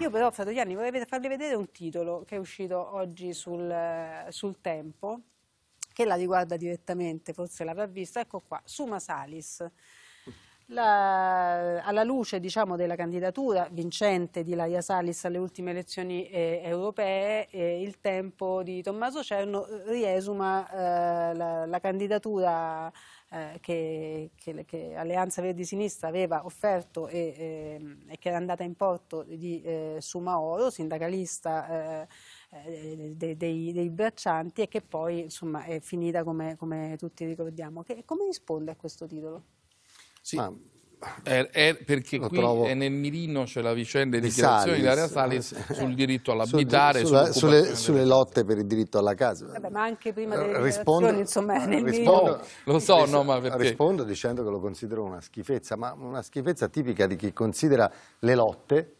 Io però, Fratogliani, vorrei farvi vedere un titolo che è uscito oggi sul, sul tempo, che la riguarda direttamente, forse l'avrà vista, ecco qua, Suma Salis. La, alla luce diciamo, della candidatura vincente di Laia Salis alle ultime elezioni eh, europee, eh, il tempo di Tommaso Cerno riesuma eh, la, la, candidatura eh, che, che, che, Alleanza Verdi Sinistra aveva offerto e, ehm, e, che era andata in porto di eh, Sumaoro, sindacalista eh, dei, dei, dei, braccianti e che poi insomma, è finita come, come tutti ricordiamo. Che, come risponde a questo titolo? Sì. Ma... È, è perché lo qui trovo... è nel mirino c'è cioè la vicenda di dichiarazioni di Ilaria Salis eh, sul diritto all'abitare sulla, sulle, sulle, lotte per il diritto alla casa Vabbè, ma anche prima eh, delle rispondo, insomma è nel rispondo, oh, lo so no, ma perché? rispondo dicendo che lo considero una schifezza ma una schifezza tipica di chi considera le lotte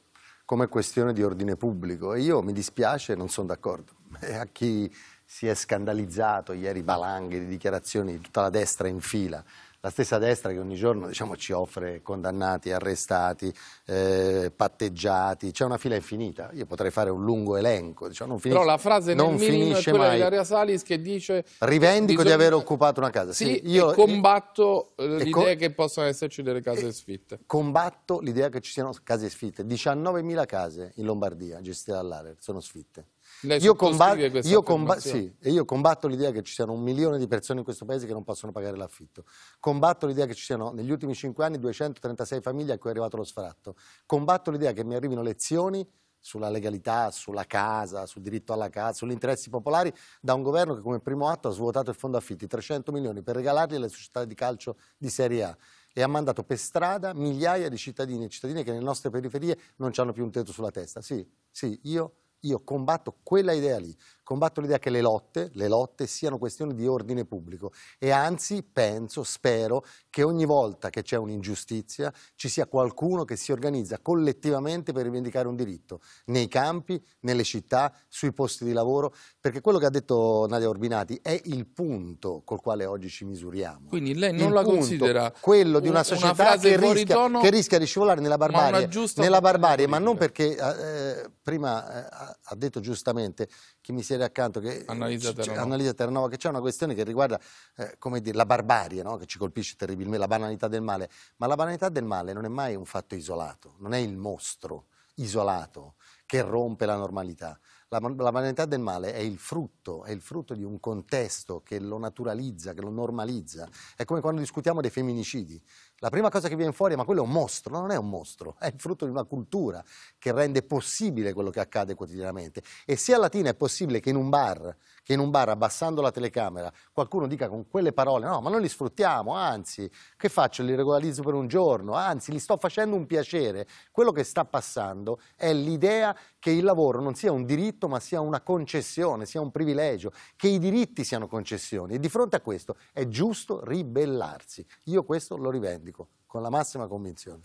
come questione di ordine pubblico e io mi dispiace non sono d'accordo a chi si è scandalizzato ieri Balanghi di dichiarazioni di tutta la destra in fila la stessa destra che ogni giorno diciamo, ci offre condannati, arrestati, eh, patteggiati, c'è una fila infinita, io potrei fare un lungo elenco. Diciamo, non finisce, Però la frase non finisce mai. di Daria Salis che dice... Rivendico bisogna... di aver occupato una casa. Sì, sì io combatto eh, l'idea con... che possano esserci delle case sfitte. Combatto l'idea che ci siano case sfitte. 19.000 case in Lombardia gestite dall'Arer sono sfitte. Io, combat io, comba sì, io, combatto l'idea che ci siano un milione di persone in questo paese che non possono pagare l'affitto. Combatto l'idea che ci siano negli ultimi cinque anni 236 famiglie a cui è arrivato lo sfratto. Combatto l'idea che mi arrivino lezioni sulla legalità, sulla casa, sul diritto alla casa, sugli interessi popolari da un governo che come primo atto ha svuotato il fondo affitti, 300 milioni per regalarli alle società di calcio di Serie A e ha mandato per strada migliaia di cittadini e cittadine che nelle nostre periferie non hanno più un tetto sulla testa. Sì, sì, io io combatto quella idea lì, combatto l'idea che le lotte, le lotte siano questioni di ordine pubblico e anzi penso, spero che ogni volta che c'è un'ingiustizia ci sia qualcuno che si organizza collettivamente per rivendicare un diritto nei campi, nelle città, sui posti di lavoro, perché quello che ha detto Nadia Orbinati è il punto col quale oggi ci misuriamo. Quindi lei non il la punto, considera quello di una società una che, rischia, tono, che, rischia, di scivolare nella barbarie, ma, nella barbarie, ma non perché eh, prima eh, ha detto giustamente chi mi siede accanto che analizza Terranova, che c'è una questione che riguarda eh, dire, la barbarie no? che ci colpisce terribilmente, la banalità del male, ma la banalità del male non è mai un fatto isolato, non è il mostro isolato che rompe la normalità. La, la banalità del male è il frutto, è il frutto di un contesto che lo naturalizza, che lo normalizza. È come quando discutiamo dei femminicidi la prima cosa che viene fuori è ma quello è un mostro, non è un mostro, è il frutto di una cultura che rende possibile quello che accade quotidianamente. E se a Latina è possibile che in un bar, che in un bar abbassando la telecamera, qualcuno dica con quelle parole no, ma non li sfruttiamo, anzi, che faccio, li regolarizzo per un giorno, anzi, gli sto facendo un piacere, quello che sta passando è l'idea che il lavoro non sia un diritto ma sia una concessione, sia un privilegio, che i diritti siano concessioni e di fronte a questo è giusto ribellarsi. Io questo lo rivendico dico con la massima convinzione.